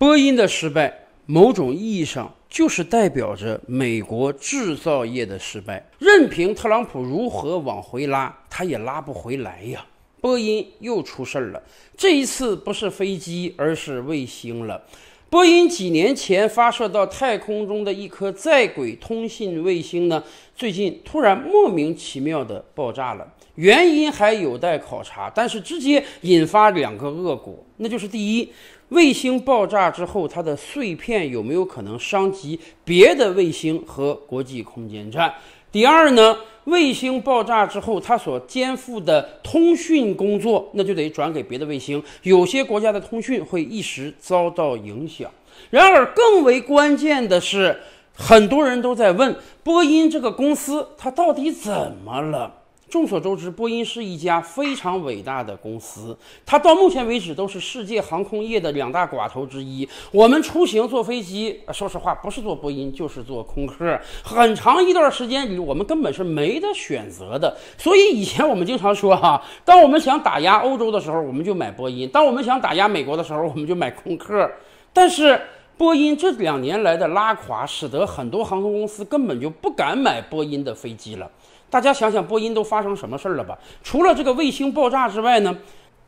波音的失败，某种意义上就是代表着美国制造业的失败。任凭特朗普如何往回拉，他也拉不回来呀。波音又出事儿了，这一次不是飞机，而是卫星了。波音几年前发射到太空中的一颗在轨通信卫星呢，最近突然莫名其妙的爆炸了。原因还有待考察，但是直接引发两个恶果，那就是第一，卫星爆炸之后，它的碎片有没有可能伤及别的卫星和国际空间站？第二呢，卫星爆炸之后，它所肩负的通讯工作，那就得转给别的卫星，有些国家的通讯会一时遭到影响。然而更为关键的是，很多人都在问，波音这个公司它到底怎么了？众所周知，波音是一家非常伟大的公司，它到目前为止都是世界航空业的两大寡头之一。我们出行坐飞机，说实话，不是坐波音就是坐空客。很长一段时间里，我们根本是没得选择的。所以以前我们经常说，哈，当我们想打压欧洲的时候，我们就买波音；当我们想打压美国的时候，我们就买空客。但是波音这两年来的拉垮，使得很多航空公司根本就不敢买波音的飞机了。大家想想，波音都发生什么事儿了吧？除了这个卫星爆炸之外呢，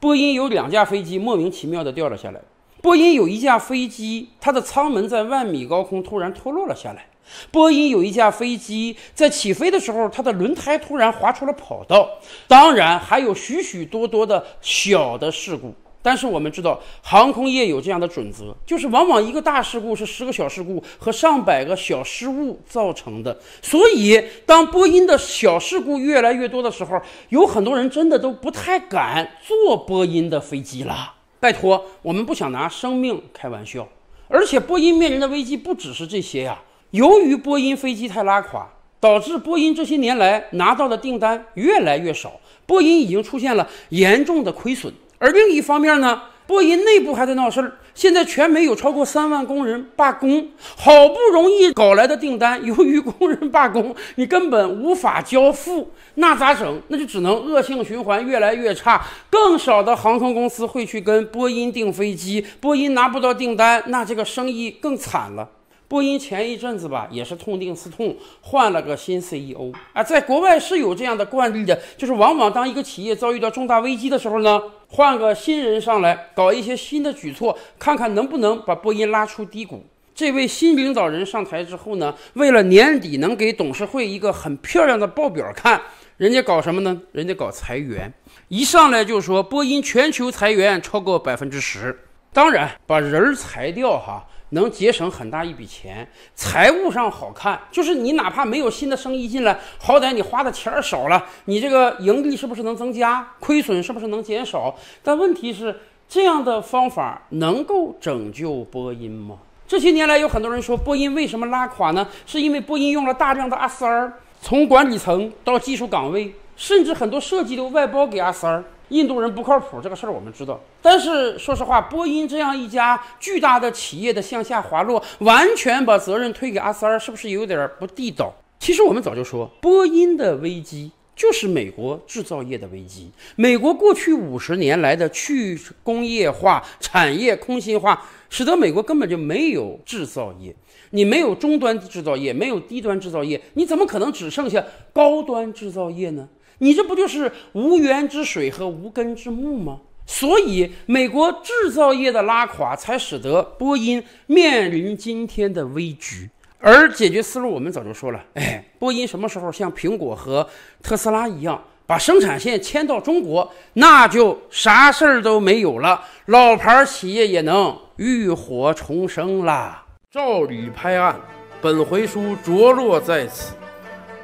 波音有两架飞机莫名其妙的掉了下来。波音有一架飞机，它的舱门在万米高空突然脱落了下来。波音有一架飞机在起飞的时候，它的轮胎突然滑出了跑道。当然，还有许许多多的小的事故。但是我们知道，航空业有这样的准则，就是往往一个大事故是十个小事故和上百个小失误造成的。所以，当波音的小事故越来越多的时候，有很多人真的都不太敢坐波音的飞机了。拜托，我们不想拿生命开玩笑。而且，波音面临的危机不只是这些呀。由于波音飞机太拉垮，导致波音这些年来拿到的订单越来越少。波音已经出现了严重的亏损。而另一方面呢，波音内部还在闹事儿。现在全美有超过三万工人罢工，好不容易搞来的订单，由于工人罢工，你根本无法交付，那咋整？那就只能恶性循环，越来越差。更少的航空公司会去跟波音订飞机，波音拿不到订单，那这个生意更惨了。波音前一阵子吧，也是痛定思痛，换了个新 CEO 啊。在国外是有这样的惯例的，就是往往当一个企业遭遇到重大危机的时候呢，换个新人上来，搞一些新的举措，看看能不能把波音拉出低谷。这位新领导人上台之后呢，为了年底能给董事会一个很漂亮的报表看，人家搞什么呢？人家搞裁员，一上来就说波音全球裁员超过百分之十，当然把人裁掉哈。能节省很大一笔钱，财务上好看。就是你哪怕没有新的生意进来，好歹你花的钱儿少了，你这个盈利是不是能增加？亏损是不是能减少？但问题是，这样的方法能够拯救波音吗？这些年来，有很多人说波音为什么拉垮呢？是因为波音用了大量的阿三儿，从管理层到技术岗位，甚至很多设计都外包给阿三儿。印度人不靠谱这个事儿我们知道，但是说实话，波音这样一家巨大的企业的向下滑落，完全把责任推给阿三，是不是有点不地道？其实我们早就说，波音的危机就是美国制造业的危机。美国过去五十年来的去工业化、产业空心化，使得美国根本就没有制造业。你没有终端制造业，没有低端制造业，你怎么可能只剩下高端制造业呢？你这不就是无源之水和无根之木吗？所以美国制造业的拉垮，才使得波音面临今天的危局。而解决思路，我们早就说了。哎，波音什么时候像苹果和特斯拉一样，把生产线迁到中国，那就啥事儿都没有了。老牌企业也能浴火重生啦。照理拍案，本回书着落在此。